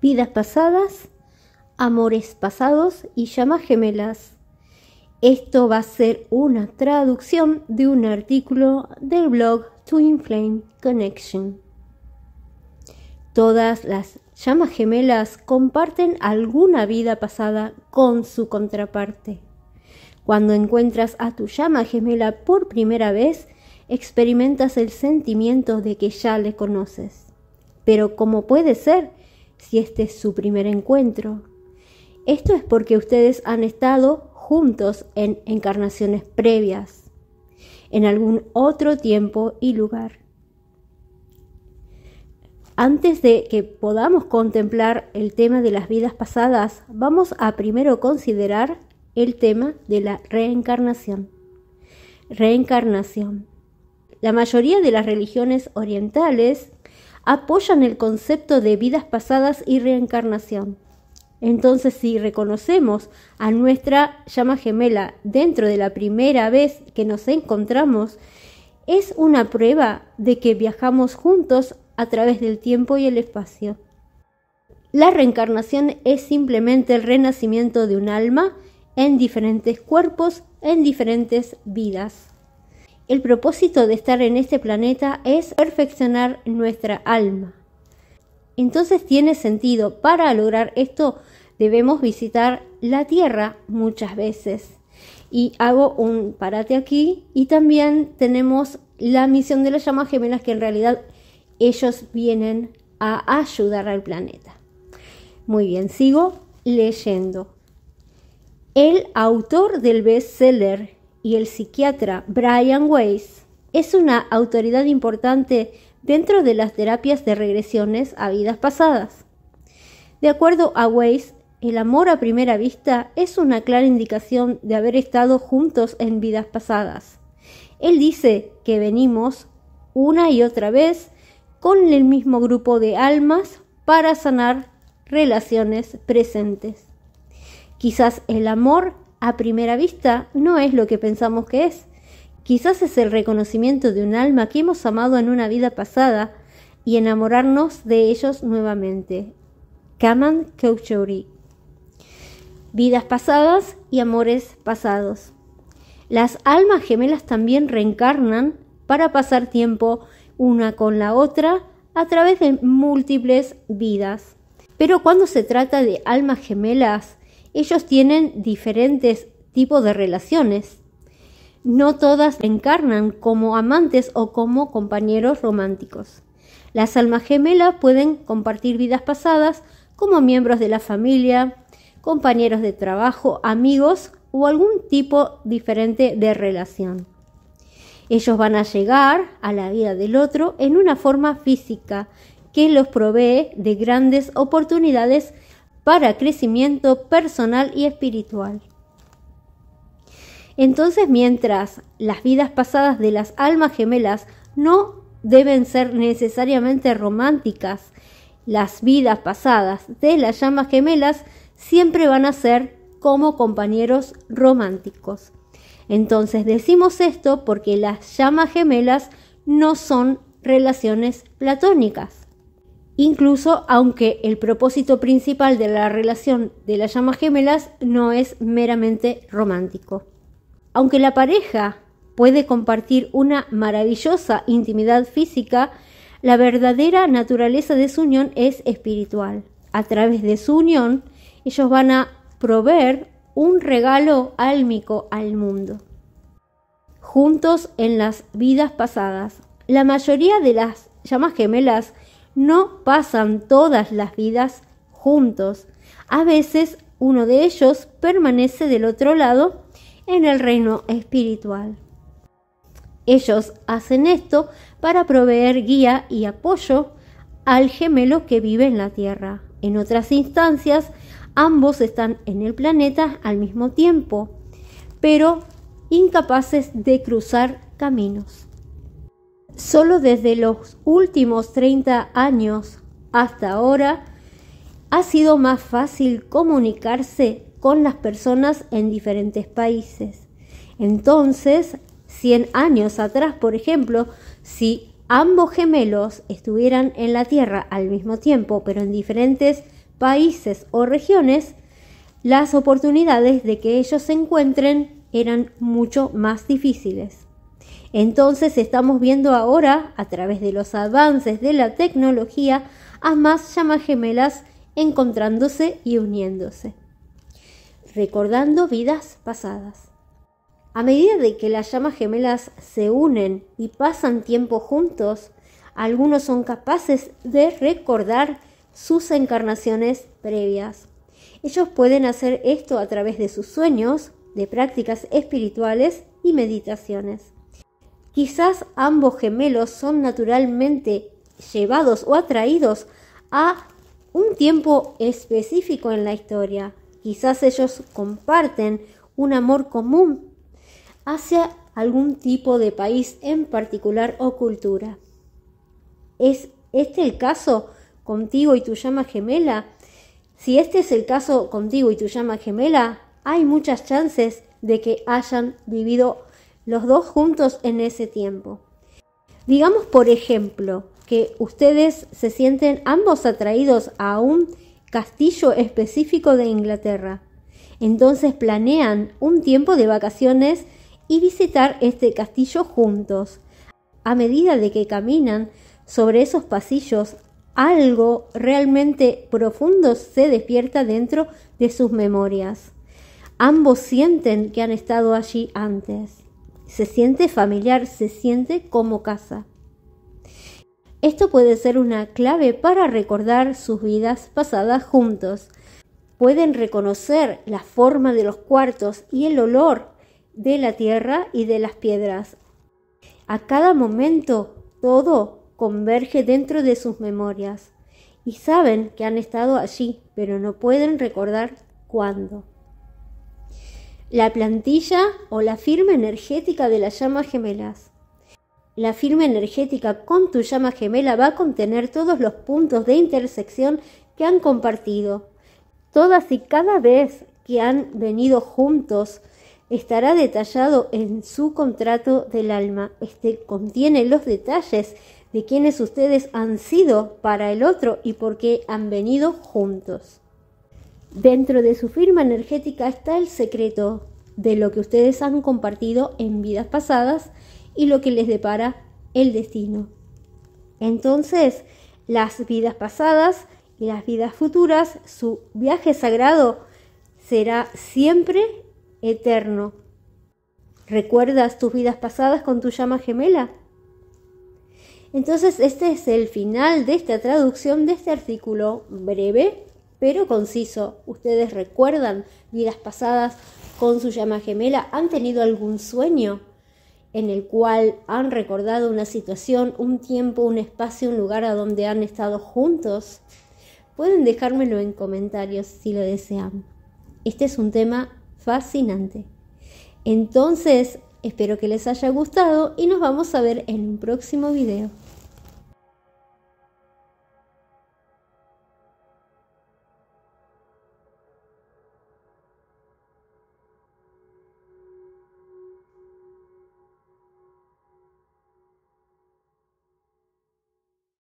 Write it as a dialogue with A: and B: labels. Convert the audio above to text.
A: vidas pasadas, amores pasados y llamas gemelas. Esto va a ser una traducción de un artículo del blog Twin Flame Connection. Todas las llamas gemelas comparten alguna vida pasada con su contraparte. Cuando encuentras a tu llama gemela por primera vez, experimentas el sentimiento de que ya le conoces. Pero ¿cómo puede ser si este es su primer encuentro. Esto es porque ustedes han estado juntos en encarnaciones previas, en algún otro tiempo y lugar. Antes de que podamos contemplar el tema de las vidas pasadas, vamos a primero considerar el tema de la reencarnación. Reencarnación. La mayoría de las religiones orientales apoyan el concepto de vidas pasadas y reencarnación. Entonces, si reconocemos a nuestra llama gemela dentro de la primera vez que nos encontramos, es una prueba de que viajamos juntos a través del tiempo y el espacio. La reencarnación es simplemente el renacimiento de un alma en diferentes cuerpos, en diferentes vidas. El propósito de estar en este planeta es perfeccionar nuestra alma. Entonces tiene sentido, para lograr esto debemos visitar la Tierra muchas veces. Y hago un parate aquí y también tenemos la misión de las llamas gemelas que en realidad ellos vienen a ayudar al planeta. Muy bien, sigo leyendo. El autor del bestseller y el psiquiatra Brian Weiss es una autoridad importante dentro de las terapias de regresiones a vidas pasadas. De acuerdo a Weiss, el amor a primera vista es una clara indicación de haber estado juntos en vidas pasadas. Él dice que venimos una y otra vez con el mismo grupo de almas para sanar relaciones presentes. Quizás el amor a primera vista no es lo que pensamos que es. Quizás es el reconocimiento de un alma que hemos amado en una vida pasada y enamorarnos de ellos nuevamente. Kaman Kouchori Vidas pasadas y amores pasados. Las almas gemelas también reencarnan para pasar tiempo una con la otra a través de múltiples vidas. Pero cuando se trata de almas gemelas, ellos tienen diferentes tipos de relaciones. No todas encarnan como amantes o como compañeros románticos. Las almas gemelas pueden compartir vidas pasadas como miembros de la familia, compañeros de trabajo, amigos o algún tipo diferente de relación. Ellos van a llegar a la vida del otro en una forma física que los provee de grandes oportunidades para crecimiento personal y espiritual. Entonces, mientras las vidas pasadas de las almas gemelas no deben ser necesariamente románticas, las vidas pasadas de las llamas gemelas siempre van a ser como compañeros románticos. Entonces decimos esto porque las llamas gemelas no son relaciones platónicas incluso aunque el propósito principal de la relación de las llamas gemelas no es meramente romántico. Aunque la pareja puede compartir una maravillosa intimidad física, la verdadera naturaleza de su unión es espiritual. A través de su unión, ellos van a proveer un regalo álmico al mundo. Juntos en las vidas pasadas, la mayoría de las llamas gemelas no pasan todas las vidas juntos. A veces uno de ellos permanece del otro lado en el reino espiritual. Ellos hacen esto para proveer guía y apoyo al gemelo que vive en la Tierra. En otras instancias, ambos están en el planeta al mismo tiempo, pero incapaces de cruzar caminos solo desde los últimos 30 años hasta ahora ha sido más fácil comunicarse con las personas en diferentes países. Entonces, 100 años atrás, por ejemplo, si ambos gemelos estuvieran en la Tierra al mismo tiempo, pero en diferentes países o regiones, las oportunidades de que ellos se encuentren eran mucho más difíciles. Entonces estamos viendo ahora, a través de los avances de la tecnología, a más llamas gemelas encontrándose y uniéndose, recordando vidas pasadas. A medida de que las llamas gemelas se unen y pasan tiempo juntos, algunos son capaces de recordar sus encarnaciones previas. Ellos pueden hacer esto a través de sus sueños, de prácticas espirituales y meditaciones. Quizás ambos gemelos son naturalmente llevados o atraídos a un tiempo específico en la historia. Quizás ellos comparten un amor común hacia algún tipo de país en particular o cultura. ¿Es este el caso contigo y tu llama gemela? Si este es el caso contigo y tu llama gemela, hay muchas chances de que hayan vivido los dos juntos en ese tiempo. Digamos, por ejemplo, que ustedes se sienten ambos atraídos a un castillo específico de Inglaterra. Entonces planean un tiempo de vacaciones y visitar este castillo juntos. A medida de que caminan sobre esos pasillos, algo realmente profundo se despierta dentro de sus memorias. Ambos sienten que han estado allí antes se siente familiar, se siente como casa. Esto puede ser una clave para recordar sus vidas pasadas juntos. Pueden reconocer la forma de los cuartos y el olor de la tierra y de las piedras. A cada momento todo converge dentro de sus memorias y saben que han estado allí, pero no pueden recordar cuándo la plantilla o la firma energética de las llamas gemelas. La firma energética con tu llama gemela va a contener todos los puntos de intersección que han compartido. Todas y cada vez que han venido juntos estará detallado en su contrato del alma. Este contiene los detalles de quienes ustedes han sido para el otro y por qué han venido juntos. Dentro de su firma energética está el secreto de lo que ustedes han compartido en vidas pasadas y lo que les depara el destino. Entonces, las vidas pasadas y las vidas futuras, su viaje sagrado será siempre eterno. ¿Recuerdas tus vidas pasadas con tu llama gemela? Entonces, este es el final de esta traducción de este artículo breve pero conciso. ¿Ustedes recuerdan vidas pasadas con su llama gemela? ¿Han tenido algún sueño en el cual han recordado una situación, un tiempo, un espacio, un lugar a donde han estado juntos? Pueden dejármelo en comentarios si lo desean. Este es un tema fascinante. Entonces, espero que les haya gustado y nos vamos a ver en un próximo video.